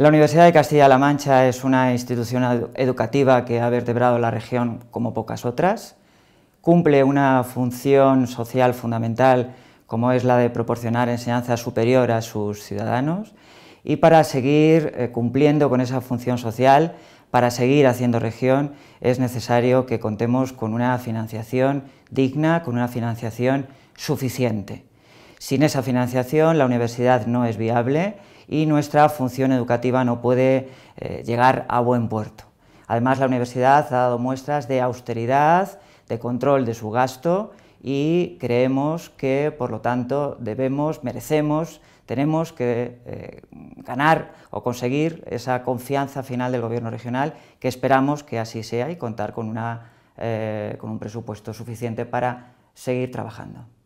La Universidad de Castilla-La Mancha es una institución educativa que ha vertebrado la región como pocas otras. Cumple una función social fundamental como es la de proporcionar enseñanza superior a sus ciudadanos y para seguir eh, cumpliendo con esa función social, para seguir haciendo región, es necesario que contemos con una financiación digna, con una financiación suficiente. Sin esa financiación la universidad no es viable y nuestra función educativa no puede eh, llegar a buen puerto. Además, la universidad ha dado muestras de austeridad, de control de su gasto y creemos que, por lo tanto, debemos, merecemos, tenemos que eh, ganar o conseguir esa confianza final del Gobierno regional, que esperamos que así sea y contar con eh, un presupuesto suficiente para seguir trabajando.